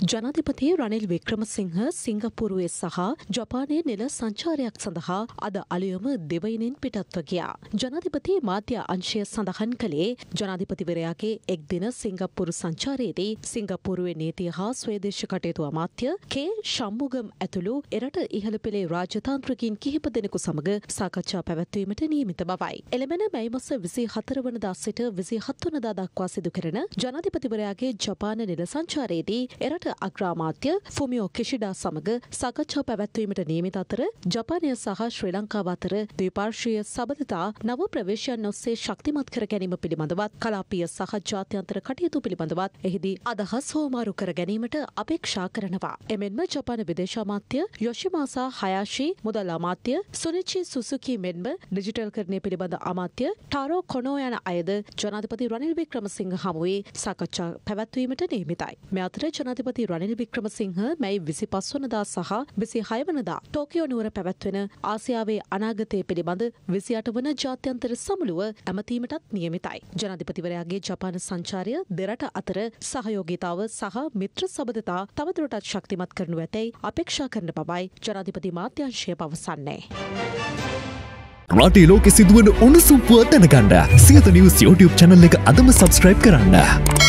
ජනාධිපති රනිල් වික්‍රමසිංහ සිංගපුරුවේ සහ ජපානයේ නිල සංචාරයක් සඳහා අද අලුයම දෙවයිනෙන් පිටත්ව ගියා. ජනාධිපති මාධ්‍ය අංශය සඳහන් කළේ ජනාධිපතිවරයාගේ එක් දින සිංගප්පුරු සංචාරයේදී සිංගප්පුරුවේ නීතිය හා ස්වේදේශ කටයුතු අමාත්‍ය කේ ශම්මුගම් ඇතුළු එරට ඉහළ පෙළේ රාජතාන්ත්‍රිකින් කිහිප දෙනෙකු සමග සාකච්ඡා පැවැත්වීමට නියමිත බවයි. එළමෙන මැයි මස විසි හතර වනදා සිට විසි හත් වනදා දක්වා සිදු කරන ජනාධිපතිවරයාගේ ජපාන නිල සංචාරයේදී එරට අග්‍රාමාත්‍ය ෆුමියෝ කිෂිඩා සමග සාකච්ඡා පැවැත්වීමට නියමිත අතර ජපානය සහ ශ්‍රී ලංකාව අතර ද්විපාර්ශීය සබඳතා නව ප්‍රවේශයන් ඔස්සේ ශක්තිමත් කර ගැනීම පිළිබඳවත් කලාපීය සහ ජාත්‍යන්තර කටයුතු පිළිබඳවත් එහිදී අදහස් හෝමාරු කර ගැනීමට අපේක්ෂා කරනවා. එමෙන්ම ජපාන විදේශාමාත්‍ය යොෂිමාසා හයාශී මුදල් අමාත්‍ය සුනිචි සුසුකි මෙන්ම ඩිජිටල් කරණය පිළිබඳ අමාත්‍ය ටාරෝ කොනෝ යන අයද ජනාධිපති රනිල් වික්‍රමසිංහ හමුවේ සාකච්ඡා පැවැත්වීමට නියමිතයි. මේ අතර ජනාධිපති ජනාධිපති රනිල් වික්‍රමසිංහ මැයි විසි පස්වනදා සහ විසි හයවනදා ටෝකියෝ නුවර පැවැත්වෙන ආසියාවේ අනාගතය පිළිබඳ විසි අට වන ජාත්‍යන්තර සමුළුව ඇමතීමටත් නියමිතයි. ජනාධිපතිවරයාගේ ජපාන සංචාරය දෙරට අතර සහයෝගීතාව සහ මිත්‍ර සබඳතා තවදුරටත් ශක්තිමත් කරනු ඇතැයි අපේක්ෂා කරන පබයි ජනාධිපති මාත්‍යංශය පවසන්නේ. රටේ ලෝකෙ සිදුවන උණුසුම්පුව දැනගන්න සියත නිවස් YouTube channel එක අදම subscribe කරන්න.